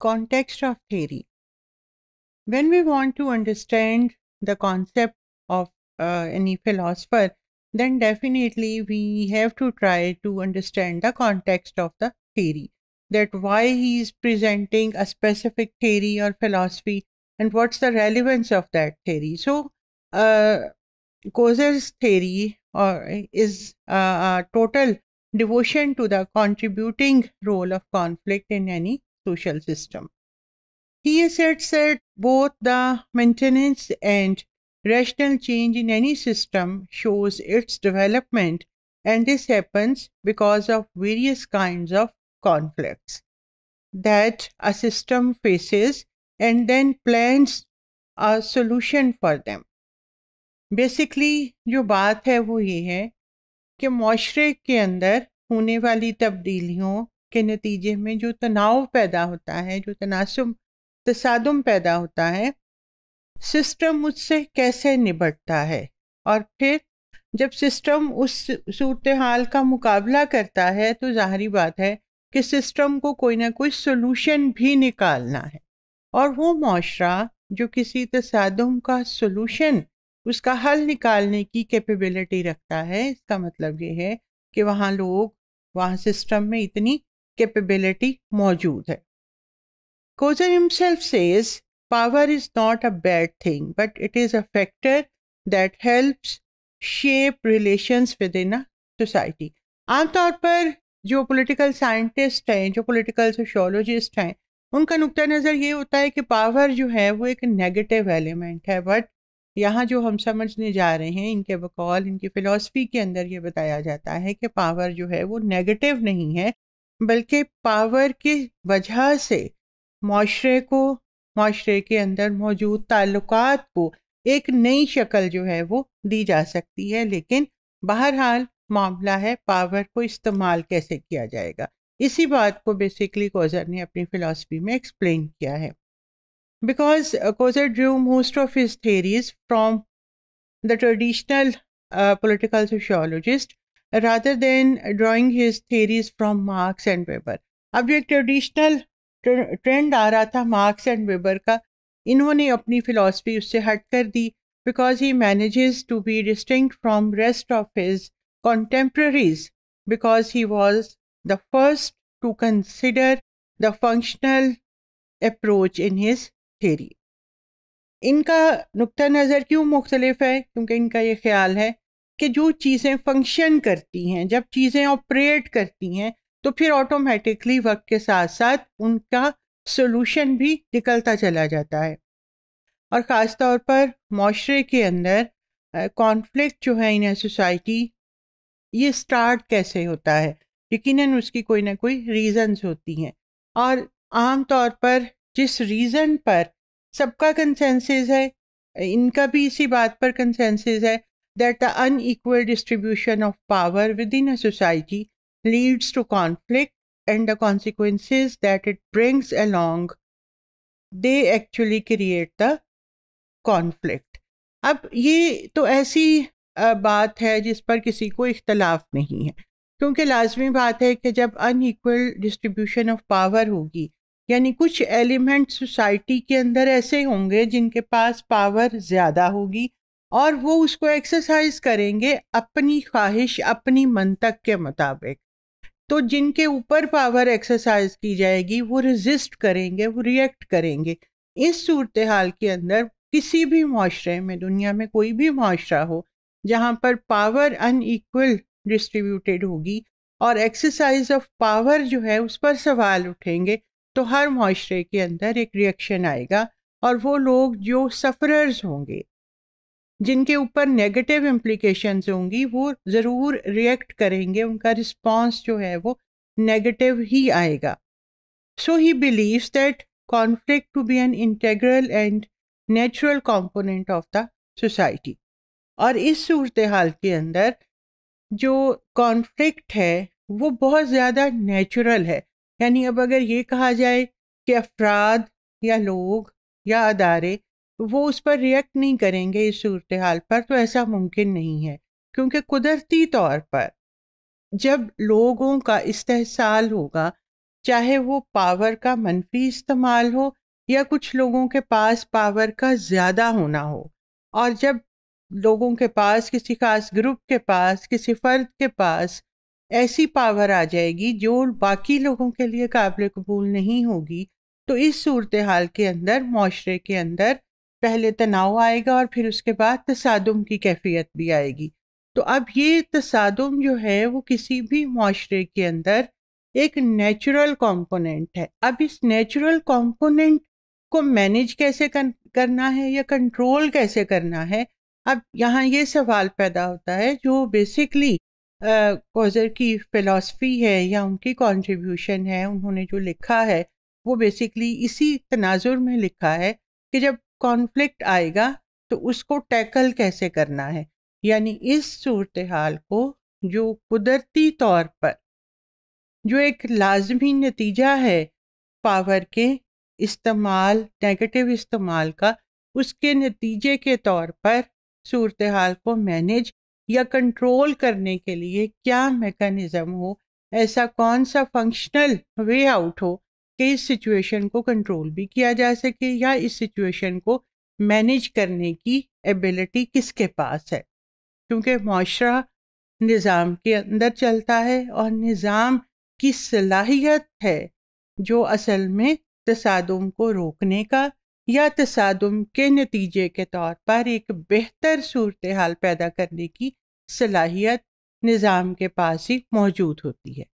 context of theory. When we want to understand the concept of uh, any philosopher, then definitely we have to try to understand the context of the theory that why he is presenting a specific theory or philosophy and what's the relevance of that theory. So, uh, Kozer's theory or is uh, a total devotion to the contributing role of conflict in any social system. He asserts that both the maintenance and rational change in any system shows its development and this happens because of various kinds of conflicts that a system faces and then plans a solution for them. Basically, जो बात है वो ये है कि माशरे के अंदर होने वाली तब्दीलियों के नतीजे में जो तनाव पैदा होता है जो तनासुम तसादम पैदा होता है सिस्टम उससे कैसे निबटता है और फिर जब सिस्टम उस सूरत हाल का मुकाबला करता है तो ज़ाहरी बात है कि सिस्टम को कोई ना कोई सोलूशन भी निकालना है और वो माशरा जो किसी तसादम का सोलूशन उसका हल निकालने की कैपेबिलिटी रखता है इसका मतलब ये है कि वहाँ लोग वहाँ सिस्टम में इतनी कैपेबिलिटी मौजूद है himself himself power is not a bad thing but it is a factor that helps shape shape within a society आमतौर पर जो पॉलिटिकल साइंटिस्ट हैं जो पॉलिटिकल सोशोलॉजिस्ट हैं उनका नुकतः नज़र ये होता है कि पावर जो है वो एक नेगेटिव एलिमेंट है बट यहाँ जो हम समझने जा रहे हैं इनके बकौल इनकी फ़िलासफ़ी के अंदर ये बताया जाता है कि पावर जो है वो नेगेटिव नहीं है बल्कि पावर की वजह से माशरे को माशरे के अंदर मौजूद ताल्लुक को एक नई शक्ल जो है वो दी जा सकती है लेकिन बहरहाल मामला है पावर को इस्तेमाल कैसे किया जाएगा इसी बात को बेसिकली कोजर ने अपनी फ़िलासफ़ी में एक्सप्लेन किया है because Coser drew most of his theories from the traditional political sociologist rather than drawing his theories from Marx and Weber अब जो एक ट्रेडिशनल ट्रेंड आ रहा था मार्क्स एंड वेबर का इन्होंने अपनी फ़िलासफ़ी उससे हट कर दी because he manages to be distinguished from rest of his contemporaries because he was the first to consider the functional approach in his theory इनका नुक़ नज़र क्यों मुख्तलिफ है क्योंकि इनका ये ख्याल है कि जो चीज़ें फंक्शन करती हैं जब चीज़ें ऑपरेट करती हैं तो फिर ऑटोमेटिकली वक्त के साथ साथ उनका सोलूशन भी निकलता चला जाता है और ख़ास तौर पर माशरे के अंदर कॉन्फ्लिक्ट जो है इन सोसाइटी ये स्टार्ट कैसे होता है यकीनन उसकी कोई ना कोई रीज़न्स होती हैं और आम तौर पर जिस रीज़न पर सबका कंसेंसिस है इनका भी इसी बात पर कंसेंसिस है that the unequal distribution of power within a society leads to conflict and the consequences that it brings along, they actually create the conflict. ab ye to aisi baat hai jis par kisi ko ikhtilaf nahi hai kyunki lazmi baat hai ki jab unequal distribution of power hogi yani kuch elements society ke andar aise honge jinke paas power zyada hogi और वो उसको exercise करेंगे अपनी ख्वाहिश अपनी मंतक के मुताबिक तो जिनके ऊपर पावर एक्सरसाइज की जाएगी वो रिजिस्ट करेंगे वो रिएक्ट करेंगे इस सूरत हाल के अंदर किसी भी माशरे में दुनिया में कोई भी माशरा हो जहाँ पर पावर अनईक्वल डिस्ट्रीब्यूटेड होगी और एक्सरसाइज ऑफ पावर जो है उस पर सवाल उठेंगे तो हर माशरे के अंदर एक रिएक्शन आएगा और वो लोग जो सफरर्स होंगे जिनके ऊपर नेगेटिव इम्प्लीकेशंस होंगी वो ज़रूर रिएक्ट करेंगे उनका रिस्पॉन्स जो है वो नेगेटिव ही आएगा so he believes that conflict to be an integral and natural component of the society और इस सूरत हाल के अंदर जो कॉन्फ्लिक्ट है वो बहुत ज़्यादा नेचुरल है यानी अब अगर ये कहा जाए कि अफराद या लोग या अदारे वो उस पर रिएक्ट नहीं करेंगे इस सूरत हाल पर तो ऐसा मुमकिन नहीं है क्योंकि कुदरती तौर पर जब लोगों का इस्तेसाल होगा चाहे वो पावर का मनफी इस्तेमाल हो या कुछ लोगों के पास पावर का ज़्यादा होना हो और जब लोगों के पास किसी खास ग्रुप के पास किसी फर्द के पास ऐसी पावर आ जाएगी जो बाकी लोगों के लिए काबिल कबूल नहीं होगी तो इस सूरत हाल के अंदर माशरे के अंदर पहले तनाव आएगा और फिर उसके बाद तसादम की कैफियत भी आएगी तो अब ये तसादम जो है वो किसी भी माशरे के अंदर एक नेचुरल कंपोनेंट है अब इस नेचुरल कंपोनेंट को मैनेज कैसे कर, करना है या कंट्रोल कैसे करना है अब यहाँ ये सवाल पैदा होता है जो बेसिकली कॉजर की फ़िलासफ़ी है या उनकी कंट्रीब्यूशन है उन्होंने जो लिखा है वो बेसिकली इसी तनाजुर में लिखा है कि जब कॉन्फ्लिक्ट आएगा तो उसको टैकल कैसे करना है यानी इस सूरत हाल को जो कुदरती तौर पर जो एक लाजमी नतीजा है पावर के इस्तेमाल नेगेटिव इस्तेमाल का उसके नतीजे के तौर पर सूरत हाल को मैनेज या कंट्रोल करने के लिए क्या मेकनिज़म हो ऐसा कौन सा फंक्शनल वे आउट हो कि इस सिचुएशन को कंट्रोल भी किया जा सके या इस सिचुएशन को मैनेज करने की एबिलिटी किसके पास है क्योंकि माशरा निज़ाम के अंदर चलता है और निज़ाम की सलाहियत है जो असल में तसादम को रोकने का या तसादम के नतीजे के तौर पर एक बेहतर सूरत हाल पैदा करने की सलाहियत निज़ाम के पास ही मौजूद होती है